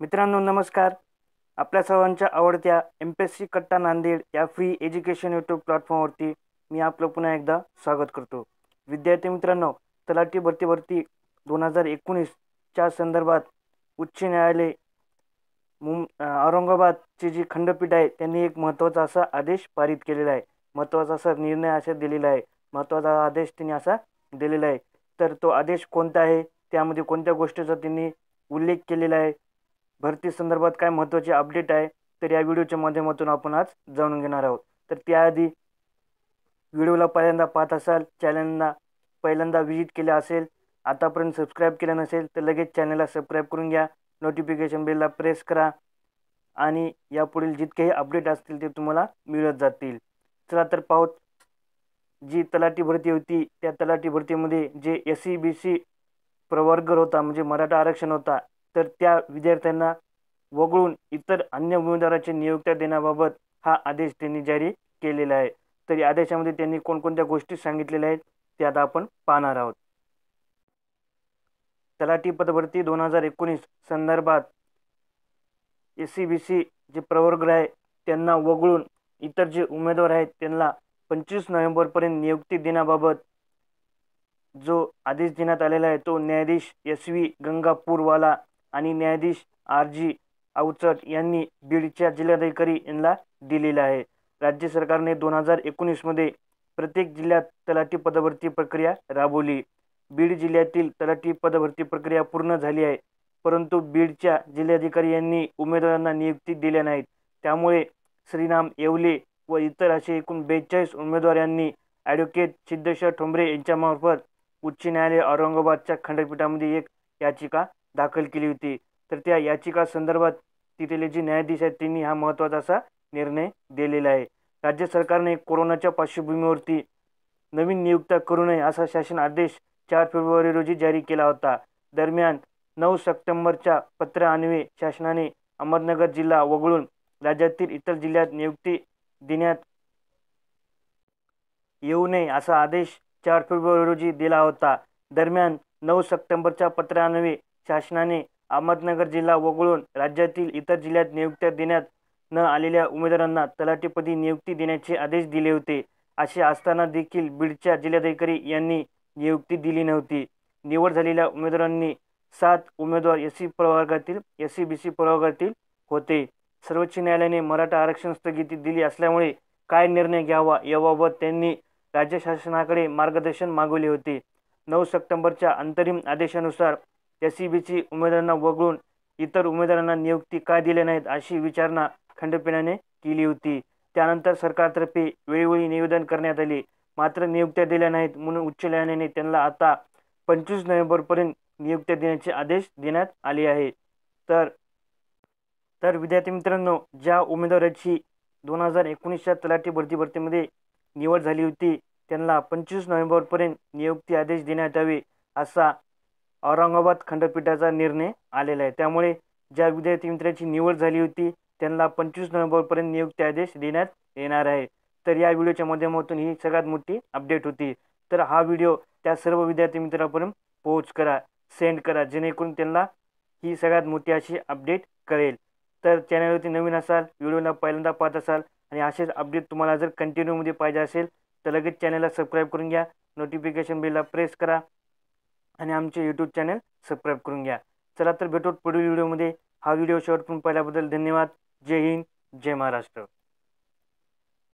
मित्रांनो नमस्कार आपल्या सर्वांच्या आवडत्या एम पी एस सी कट्टा नांदेड या फ्री एज्युकेशन यूट्यूब प्लॅटफॉर्मवरती मी आपलं पुन्हा एकदा स्वागत करतो विद्यार्थी मित्रांनो तलाठी भरती भरती दोन हजार एकोणीसच्या संदर्भात उच्च न्यायालय मुं औरंगाबादची जी खंडपीठ आहे त्यांनी एक महत्त्वाचा असा आदेश पारित केलेला आहे महत्त्वाचा असा निर्णय असा दिलेला आहे महत्त्वाचा आदेश त्यांनी असा दिलेला आहे तर तो आदेश कोणता आहे त्यामध्ये कोणत्या गोष्टीचा त्यांनी उल्लेख केलेला आहे भरती संदर्भात काय महत्त्वाचे अपडेट आहे तर या व्हिडिओच्या माध्यमातून आपण आज जाणून घेणार आहोत तर त्याआधी व्हिडिओला पहिल्यांदा पाहत असाल चॅनलना पहिल्यांदा व्हिजिट केलं असेल आतापर्यंत सबस्क्राईब केलं नसेल तर लगेच चॅनलला सबस्क्राईब करून घ्या नोटिफिकेशन बेलला प्रेस करा आणि यापुढील जितकेही अपडेट असतील ते तुम्हाला मिळत जातील चला तर पाहूत जी तलाठी भरती होती त्या तलाठी भरतीमध्ये जे एस सी बी सी प्रवर्ग होता म्हणजे मराठा आरक्षण होता तर त्या विद्यार्थ्यांना वगळून इतर अन्य उमेदवाराची नियुक्त्या देण्याबाबत हा आदेश त्यांनी जारी केलेला आहे तर या आदेशामध्ये त्यांनी कोणकोणत्या गोष्टी सांगितलेल्या आहेत ते आता आपण पाहणार आहोत तलाठी पदभरती दोन हजार एकोणीस संदर्भात एस सी बी सी जे प्रवर्ग आहे त्यांना वगळून इतर जे उमेदवार आहेत त्यांना पंचवीस नोव्हेंबरपर्यंत नियुक्ती देण्याबाबत जो आदेश देण्यात आलेला आहे तो न्यायाधीश एस व्ही गंगापूरवाला आणि न्यायाधीश आर जी अवचट यांनी बीडच्या जिल्हाधिकारी यांना दिलेला आहे राज्य सरकारने दोन हजार एकोणीसमध्ये प्रत्येक जिल्ह्यात तलाठी पदभरती प्रक्रिया राबवली बीड जिल्ह्यातील तलाठी पदभरती प्रक्रिया पूर्ण झाली आहे परंतु बीडच्या जिल्हाधिकारी यांनी उमेदवारांना नियुक्ती दिल्या नाहीत त्यामुळे श्रीराम येवले व इतर असे एकूण बेचाळीस उमेदवार यांनी ॲडव्होकेट सिद्धेश्वर ठोंबरे यांच्यामार्फत उच्च न्यायालय औरंगाबादच्या खंडपीठामध्ये एक याचिका दाखल केली होती तर त्या याचिका संदर्भात तिथले जे न्यायाधीश आहेत त्यांनी हा महत्त्वाचा असा निर्णय दिलेला आहे राज्य सरकारने कोरोनाच्या पार्श्वभूमीवरती नवीन नियुक्त्या करू नये असा शासन आदेश चार फेब्रुवारी रोजी जारी केला होता दरम्यान नऊ सप्टेंबरच्या पत्रान्वये शासनाने अहमदनगर जिल्हा वगळून राज्यातील इतर जिल्ह्यात नियुक्ती देण्यात येऊ नये असा आदेश चार फेब्रुवारी रोजी दिला होता दरम्यान नऊ सप्टेंबरच्या पत्रान्वे शासनाने अहमदनगर जिल्हा वगळून राज्यातील इतर जिल्ह्यात नियुक्त्या देण्यात न आलेल्या उमेदवारांना तलाठीपदी नियुक्ती देण्याचे आदेश दिले होते असे असताना देखील बीडच्या जिल्हाधिकारी यांनी नियुक्ती दिली नव्हती निवड झालेल्या उमेदवारांनी सात उमेदवार एस सी प्रवर्गातील एस सी बी सी प्रवर्गातील होते सर्वोच्च न्यायालयाने मराठा आरक्षण स्थगिती दिली असल्यामुळे काय निर्णय घ्यावा याबाबत त्यांनी राज्य शासनाकडे मार्गदर्शन मागवले होते नऊ सप्टेंबरच्या अंतरिम आदेशानुसार एस ई e उमेदवारांना वगळून इतर उमेदवारांना नियुक्ती का दिल्या नाहीत अशी विचारणा खंडपीठाने केली होती त्यानंतर सरकारतर्फे वेळोवेळी निवेदन करण्यात आले मात्र नियुक्त्या दिल्या नाहीत म्हणून उच्च न्यायालयाने त्यांना आता पंचवीस नोव्हेंबरपर्यंत नियुक्त्या देण्याचे आदेश देण्यात आले आहे तर तर विद्यार्थी मित्रांनो ज्या उमेदवाराची दोन हजार एकोणीसच्या तलाठी भरती भरतीमध्ये निवड झाली होती त्यांना पंचवीस नोव्हेंबरपर्यंत नियुक्ती आदेश देण्यात यावे असा औरंगाबाद खंडपीठाचा निर्णय आलेला आहे त्यामुळे ज्या विद्यार्थी मित्राची निवड झाली होती त्यांना पंचवीस नोव्हेंबरपर्यंत नियुक्ती आदेश देण्यात येणार आहे तर या व्हिडिओच्या माध्यमातून ही सगळ्यात मोठी अपडेट होती तर हा व्हिडिओ त्या सर्व विद्यार्थी मित्रापर्यंत पोहोच करा सेंड करा जेणेकरून त्यांना ही सगळ्यात मोठी अशी अपडेट कळेल तर चॅनलवरती नवीन असाल व्हिडिओला पहिल्यांदा पाहत असाल आणि असेच अपडेट तुम्हाला जर कंटिन्यूमध्ये पाहिजे असेल तर लगेच चॅनलला सबस्क्राईब करून घ्या नोटिफिकेशन बिलला प्रेस करा आणि आमचे यूट्यूब चॅनल सबस्क्राईब करून घ्या चला तर भेटू पुढील व्हिडिओमध्ये हा व्हिडिओ शेवट पण पाहिल्याबद्दल धन्यवाद जय हिंद जय महाराष्ट्र